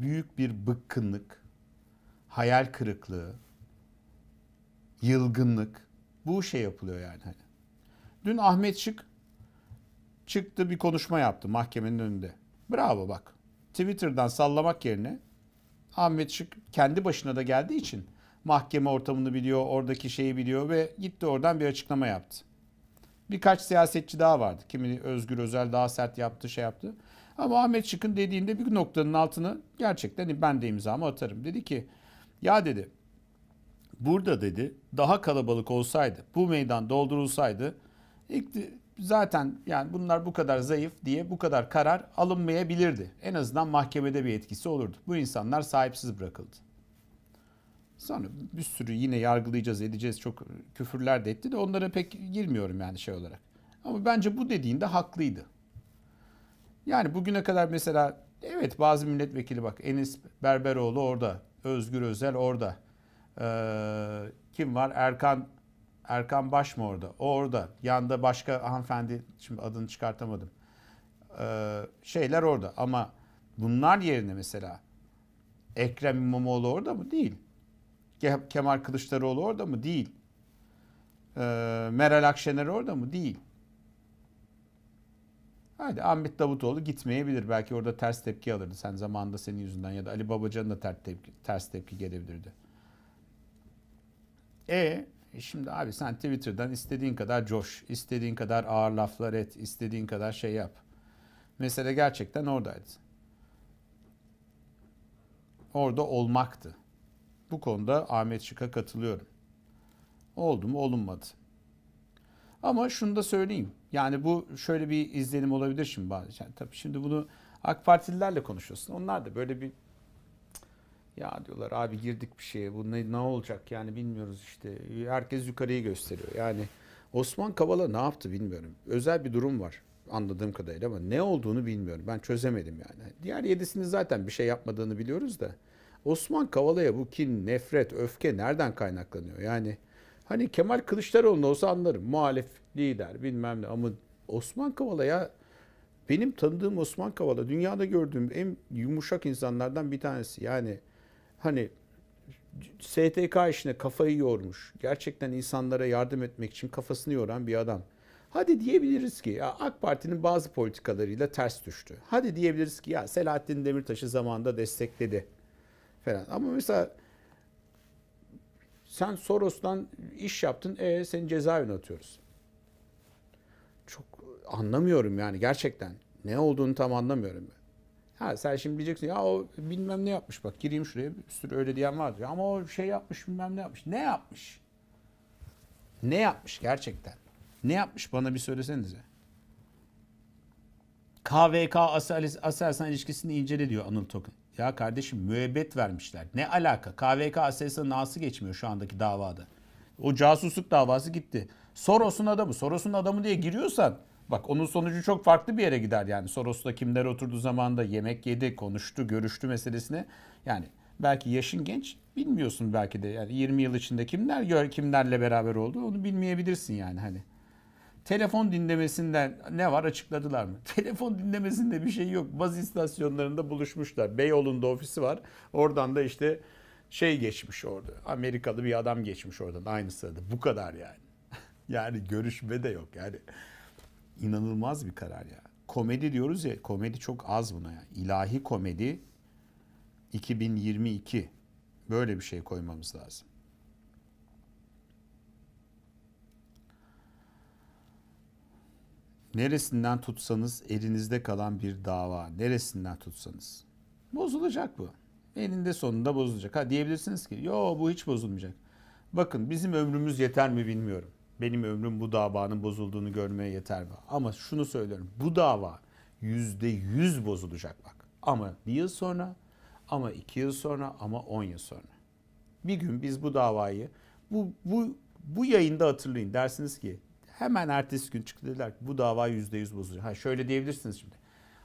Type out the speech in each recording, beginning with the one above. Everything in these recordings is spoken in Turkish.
büyük bir bıkkınlık, hayal kırıklığı, yılgınlık bu şey yapılıyor yani. Hani. Dün Ahmet Şık çıktı bir konuşma yaptı mahkemenin önünde. Bravo bak. Twitter'dan sallamak yerine Ahmet Şık kendi başına da geldiği için mahkeme ortamını biliyor, oradaki şeyi biliyor ve gitti oradan bir açıklama yaptı. Birkaç siyasetçi daha vardı. Kimi Özgür Özel daha sert yaptı, şey yaptı. Ama Ahmet Şık'ın dediğinde bir noktanın altını gerçekten ben de imzamı atarım. Dedi ki ya dedi burada dedi daha kalabalık olsaydı bu meydan doldurulsaydı ilk zaten yani bunlar bu kadar zayıf diye bu kadar karar alınmayabilirdi. En azından mahkemede bir etkisi olurdu. Bu insanlar sahipsiz bırakıldı. Sonra bir sürü yine yargılayacağız edeceğiz çok küfürler de etti de onlara pek girmiyorum yani şey olarak. Ama bence bu dediğinde haklıydı. Yani bugüne kadar mesela evet bazı milletvekili bak Enis Berberoğlu orada, Özgür Özel orada. Ee, kim var? Erkan Erkan Baş mı orada? O orada. Yanda başka hanımefendi şimdi adını çıkartamadım. Ee, şeyler orada ama bunlar yerine mesela Ekrem İmamoğlu orada mı? Değil. Kemal Kılıçdaroğlu orada mı? Değil. Ee, Meral Akşener orada mı? Değil. Hadi Ahmet Davutoğlu gitmeyebilir. Belki orada ters tepki alırdı. Sen zamanında senin yüzünden ya da Ali Babacan da ters tepki, ters tepki gelebilirdi. E şimdi abi sen Twitter'dan istediğin kadar coş, istediğin kadar ağır laflar et, istediğin kadar şey yap. Mesele gerçekten oradaydı. Orada olmaktı. Bu konuda Ahmet Şık'a katılıyorum. Oldu mu olunmadı. Ama şunu da söyleyeyim. Yani bu şöyle bir izlenim olabilir şimdi bazen. Yani tabii şimdi bunu AK Partililerle konuşuyorsun. Onlar da böyle bir ya diyorlar abi girdik bir şeye bu ne, ne olacak yani bilmiyoruz işte. Herkes yukarıyı gösteriyor. Yani Osman Kavala ne yaptı bilmiyorum. Özel bir durum var anladığım kadarıyla ama ne olduğunu bilmiyorum. Ben çözemedim yani. Diğer yedisini zaten bir şey yapmadığını biliyoruz da. Osman Kavala'ya bu kin, nefret, öfke nereden kaynaklanıyor? Yani Hani Kemal Kılıçdaroğlu olsa anlarım. Muhalif, lider bilmem ne ama Osman Kavala ya benim tanıdığım Osman Kavala dünyada gördüğüm en yumuşak insanlardan bir tanesi. Yani hani STK işine kafayı yormuş. Gerçekten insanlara yardım etmek için kafasını yoran bir adam. Hadi diyebiliriz ki ya AK Parti'nin bazı politikalarıyla ters düştü. Hadi diyebiliriz ki ya Selahattin Demirtaş'ı zamanında destekledi falan. Ama mesela sen Soros'tan iş yaptın, e seni cezaevine atıyoruz. Çok anlamıyorum yani gerçekten. Ne olduğunu tam anlamıyorum ben. Ha sen şimdi diyeceksin ya o bilmem ne yapmış bak gireyim şuraya bir sürü öyle diyen vardır. Ama o şey yapmış bilmem ne yapmış. Ne yapmış? Ne yapmış gerçekten? Ne yapmış bana bir söylesenize. KVK Aselsan ilişkisini incele diyor Anıl Tokin. Ya kardeşim müebbet vermişler. Ne alaka? KVK ASS'nin ağası geçmiyor şu andaki davada. O casusluk davası gitti. Soros'un adamı, Soros'un adamı diye giriyorsan bak onun sonucu çok farklı bir yere gider yani. Soros'ta kimler oturdu zaman da yemek yedi, konuştu, görüştü meselesine. Yani belki yaşın genç bilmiyorsun belki de yani 20 yıl içinde kimler kimlerle beraber oldu onu bilmeyebilirsin yani hani. Telefon dinlemesinden ne var açıkladılar mı? Telefon dinlemesinde bir şey yok. Baz istasyonlarında buluşmuşlar. Beyoğlu'nda ofisi var. Oradan da işte şey geçmiş orada. Amerikalı bir adam geçmiş oradan aynı sırada. Bu kadar yani. yani görüşme de yok yani. inanılmaz bir karar ya. Komedi diyoruz ya komedi çok az buna ya. İlahi komedi 2022 böyle bir şey koymamız lazım. Neresinden tutsanız elinizde kalan bir dava. Neresinden tutsanız. Bozulacak bu. Elinde sonunda bozulacak. Ha diyebilirsiniz ki yo bu hiç bozulmayacak. Bakın bizim ömrümüz yeter mi bilmiyorum. Benim ömrüm bu davanın bozulduğunu görmeye yeter mi? Ama şunu söylüyorum. Bu dava yüzde yüz bozulacak bak. Ama bir yıl sonra, ama iki yıl sonra, ama on yıl sonra. Bir gün biz bu davayı bu, bu, bu yayında hatırlayın. Dersiniz ki Hemen ertesi gün çıktı dediler ki bu dava yüzde yüz bozuluyor. Ha şöyle diyebilirsiniz şimdi.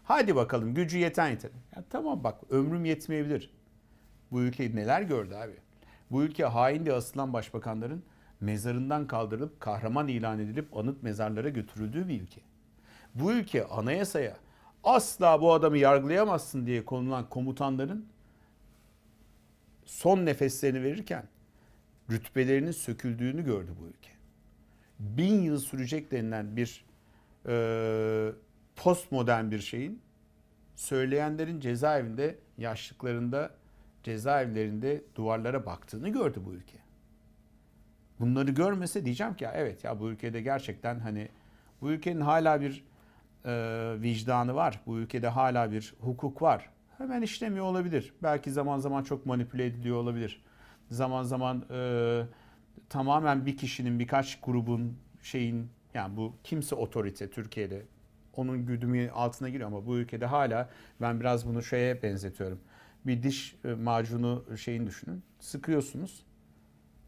Hadi bakalım gücü yeten yeter. Ya tamam bak ömrüm yetmeyebilir. Bu ülke neler gördü abi? Bu ülke hain diye asılan başbakanların mezarından kaldırılıp kahraman ilan edilip anıt mezarlara götürüldüğü bir ülke. Bu ülke anayasaya asla bu adamı yargılayamazsın diye konulan komutanların son nefeslerini verirken rütbelerinin söküldüğünü gördü bu ülke bin yıl sürecek denilen bir e, postmodern bir şeyin söyleyenlerin cezaevinde yaşlıklarında cezaevlerinde duvarlara baktığını gördü bu ülke. Bunları görmese diyeceğim ki evet ya bu ülkede gerçekten hani bu ülkenin hala bir e, vicdanı var. Bu ülkede hala bir hukuk var. Hemen işlemiyor olabilir. Belki zaman zaman çok manipüle ediliyor olabilir. Zaman zaman e, tamamen bir kişinin, birkaç grubun şeyin yani bu kimse otorite Türkiye'de onun güdümü altına giriyor ama bu ülkede hala ben biraz bunu şeye benzetiyorum. Bir diş e, macunu şeyin düşünün. Sıkıyorsunuz.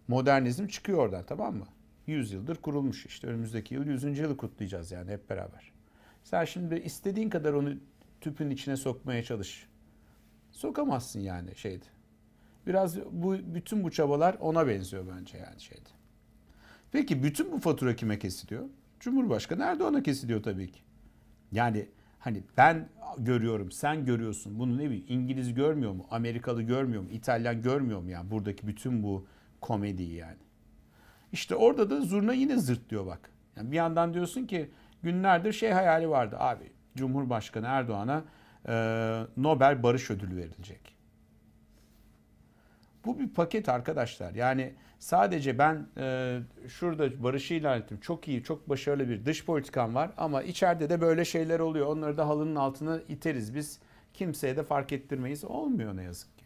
Modernizm çıkıyor oradan tamam mı? 100 yıldır kurulmuş işte önümüzdeki yıl 100. yılı kutlayacağız yani hep beraber. Sen şimdi istediğin kadar onu tüpün içine sokmaya çalış. Sokamazsın yani şeydi. Biraz bu bütün bu çabalar ona benziyor bence yani şeyde. Peki bütün bu fatura kime kesiliyor? Cumhurbaşkanı Erdoğan'a kesiliyor tabii ki. Yani hani ben görüyorum, sen görüyorsun. Bunu ne bileyim İngiliz görmüyor mu? Amerikalı görmüyor mu? İtalyan görmüyor mu yani buradaki bütün bu komediyi yani. İşte orada da zurna yine zırt diyor bak. Yani bir yandan diyorsun ki günlerdir şey hayali vardı abi. Cumhurbaşkanı Erdoğan'a e, Nobel Barış Ödülü verilecek. Bu bir paket arkadaşlar. Yani sadece ben e, şurada barışı ilan ettim. Çok iyi, çok başarılı bir dış politikan var ama içeride de böyle şeyler oluyor. Onları da halının altına iteriz biz. Kimseye de fark ettirmeyiz. Olmuyor ne yazık ki.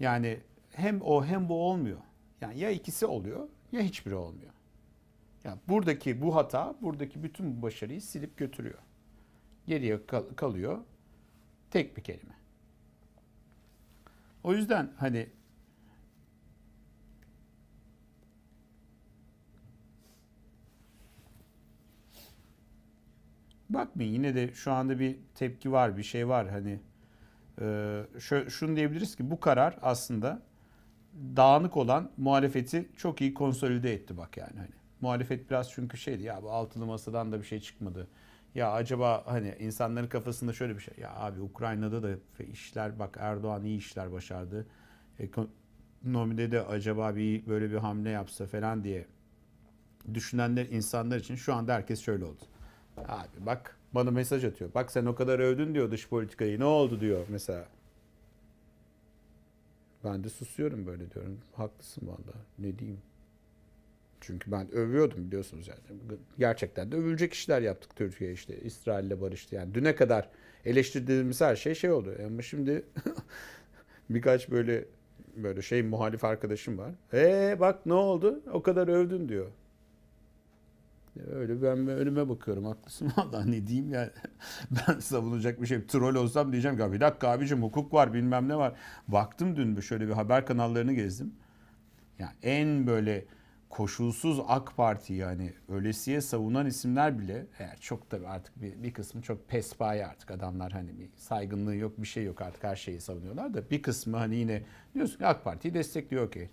Yani hem o hem bu olmuyor. Yani ya ikisi oluyor ya hiçbiri olmuyor. Yani buradaki bu hata, buradaki bütün bu başarıyı silip götürüyor. Geriye kal- kalıyor tek bir kelime. O yüzden hani bakmayın yine de şu anda bir tepki var bir şey var hani e, şunu diyebiliriz ki bu karar aslında dağınık olan muhalefeti çok iyi konsolide etti bak yani hani muhalefet biraz çünkü şeydi ya bu altılı masadan da bir şey çıkmadı. Ya acaba hani insanların kafasında şöyle bir şey ya abi Ukrayna'da da işler bak Erdoğan iyi işler başardı. Ekonomide de acaba bir böyle bir hamle yapsa falan diye düşünenler insanlar için şu anda herkes şöyle oldu. Abi bak bana mesaj atıyor. Bak sen o kadar övdün diyor dış politikayı. Ne oldu diyor mesela. Ben de susuyorum böyle diyorum. Haklısın valla. Ne diyeyim? Çünkü ben övüyordum biliyorsunuz yani. Gerçekten de övülecek işler yaptık Türkiye işte. İsrail'le barıştı. Yani düne kadar eleştirdiğimiz her şey şey oldu. Ama şimdi birkaç böyle böyle şey muhalif arkadaşım var. Ee bak ne oldu? O kadar övdün diyor. Öyle ben önüme bakıyorum haklısın valla ne diyeyim yani ben savunacak bir şey troll olsam diyeceğim ki bir dakika abicim hukuk var bilmem ne var. Baktım dün şöyle bir haber kanallarını gezdim. Yani en böyle koşulsuz AK Parti yani ölesiye savunan isimler bile eğer çok tabii artık bir, bir kısmı çok pespaye artık adamlar hani bir saygınlığı yok bir şey yok artık her şeyi savunuyorlar da bir kısmı hani yine diyorsun ki AK Parti'yi destekliyor okey.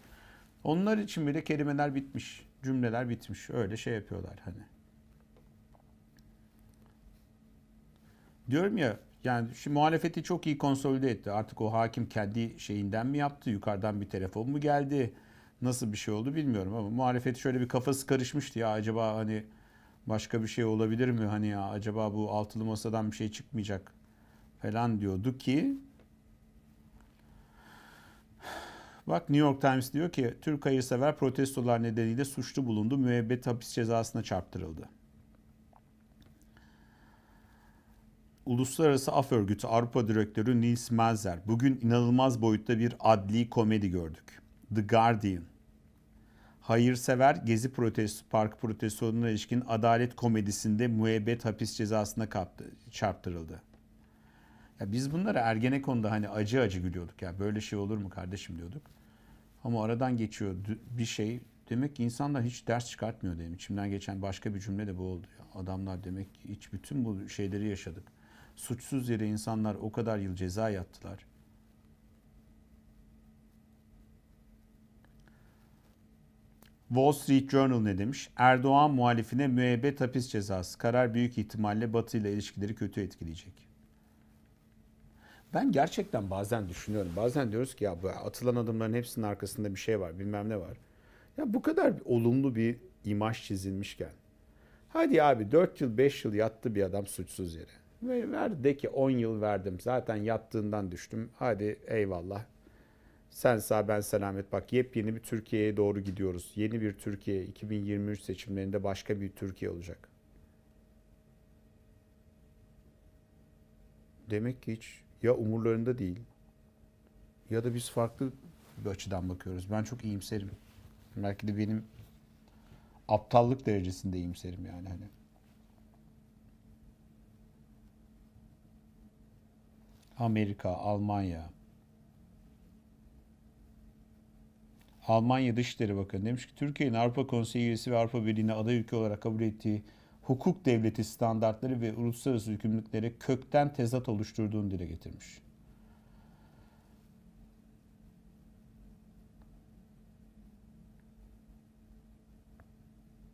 Onlar için bile kelimeler bitmiş cümleler bitmiş. Öyle şey yapıyorlar hani. Diyorum ya yani şu muhalefeti çok iyi konsolide etti. Artık o hakim kendi şeyinden mi yaptı? Yukarıdan bir telefon mu geldi? Nasıl bir şey oldu bilmiyorum ama muhalefeti şöyle bir kafası karışmıştı ya acaba hani başka bir şey olabilir mi? Hani ya acaba bu altılı masadan bir şey çıkmayacak falan diyordu ki Bak New York Times diyor ki Türk hayırsever protestolar nedeniyle suçlu bulundu. Müebbet hapis cezasına çarptırıldı. Uluslararası Af Örgütü Avrupa Direktörü Nils Melzer bugün inanılmaz boyutta bir adli komedi gördük. The Guardian hayırsever Gezi protesto, park protestolarına ilişkin adalet komedisinde müebbet hapis cezasına kaptı, çarptırıldı. Ya biz bunlara Ergenekon'da hani acı acı gülüyorduk ya böyle şey olur mu kardeşim diyorduk. Ama aradan geçiyor bir şey. Demek ki insanlar hiç ders çıkartmıyor dedim. İçimden geçen başka bir cümle de bu oldu. Ya. Adamlar demek ki hiç bütün bu şeyleri yaşadık. Suçsuz yere insanlar o kadar yıl ceza yattılar. Wall Street Journal ne demiş? Erdoğan muhalifine müebbet hapis cezası. Karar büyük ihtimalle Batı ile ilişkileri kötü etkileyecek. Ben gerçekten bazen düşünüyorum. Bazen diyoruz ki ya bu atılan adımların hepsinin arkasında bir şey var, bilmem ne var. Ya bu kadar olumlu bir imaj çizilmişken. Hadi abi 4 yıl 5 yıl yattı bir adam suçsuz yere. Ve ver de ki 10 yıl verdim zaten yattığından düştüm. Hadi eyvallah. Sen sağ ben selamet bak yepyeni bir Türkiye'ye doğru gidiyoruz. Yeni bir Türkiye 2023 seçimlerinde başka bir Türkiye olacak. Demek ki hiç ya umurlarında değil ya da biz farklı bir açıdan bakıyoruz. Ben çok iyimserim. Belki de benim aptallık derecesinde iyimserim yani hani. Amerika, Almanya. Almanya Dışişleri Bakanı demiş ki Türkiye'nin Avrupa Konseyi üyesi ve Avrupa Birliği'ne aday ülke olarak kabul ettiği hukuk devleti standartları ve uluslararası yükümlülükleri kökten tezat oluşturduğunu dile getirmiş.